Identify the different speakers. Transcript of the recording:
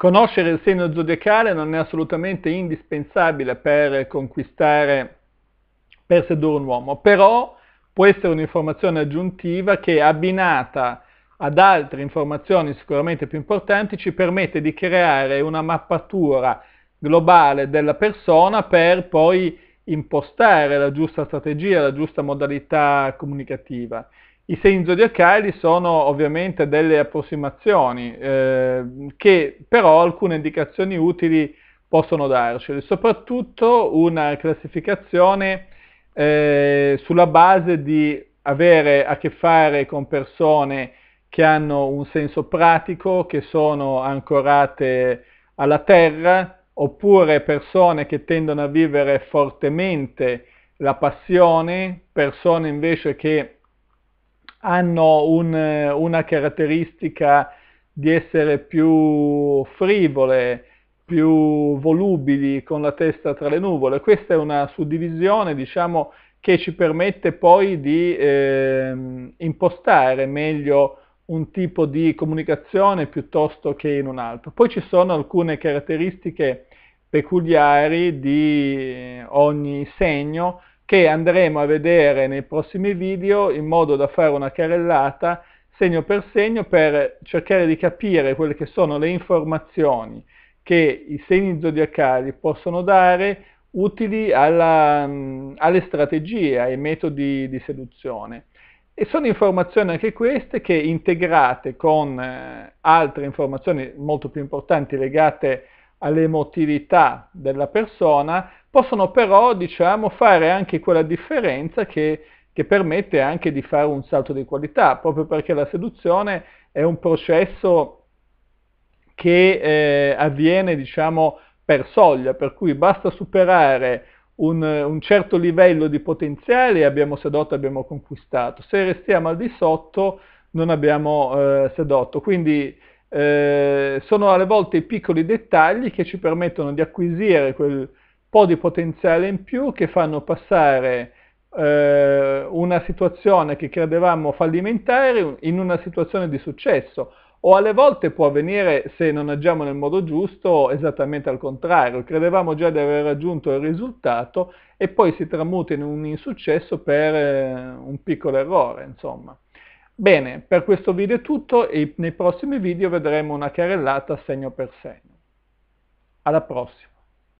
Speaker 1: Conoscere il segno zodiacale non è assolutamente indispensabile per conquistare, per sedurre un uomo, però può essere un'informazione aggiuntiva che abbinata ad altre informazioni sicuramente più importanti ci permette di creare una mappatura globale della persona per poi impostare la giusta strategia, la giusta modalità comunicativa. I segni zodiacali sono ovviamente delle approssimazioni eh, che però alcune indicazioni utili possono darci, soprattutto una classificazione eh, sulla base di avere a che fare con persone che hanno un senso pratico, che sono ancorate alla terra, oppure persone che tendono a vivere fortemente la passione, persone invece che hanno un, eh, una caratteristica di essere più frivole, più volubili, con la testa tra le nuvole. Questa è una suddivisione, diciamo, che ci permette poi di eh, impostare meglio un tipo di comunicazione piuttosto che in un altro. Poi ci sono alcune caratteristiche peculiari di eh, ogni segno che andremo a vedere nei prossimi video in modo da fare una carrellata segno per segno per cercare di capire quelle che sono le informazioni che i segni zodiacali possono dare utili alla, alle strategie, ai metodi di seduzione. E sono informazioni anche queste che integrate con eh, altre informazioni molto più importanti legate all'emotività della persona possono però diciamo, fare anche quella differenza che, che permette anche di fare un salto di qualità, proprio perché la seduzione è un processo che eh, avviene diciamo, per soglia, per cui basta superare un, un, certo livello di potenziale e abbiamo sedotto, abbiamo conquistato. Se restiamo al di sotto non abbiamo eh, sedotto. Quindi eh, sono alle volte i piccoli dettagli che ci permettono di acquisire quel, po' di potenziale in più che fanno passare eh, una situazione che credevamo fallimentare in una situazione di successo o alle volte può avvenire se non agiamo nel modo giusto esattamente al contrario, credevamo già di aver raggiunto il risultato e poi si tramuta in un insuccesso per eh, un piccolo errore, insomma. Bene, per questo video è tutto e nei prossimi video vedremo una carellata segno per segno. Alla prossima!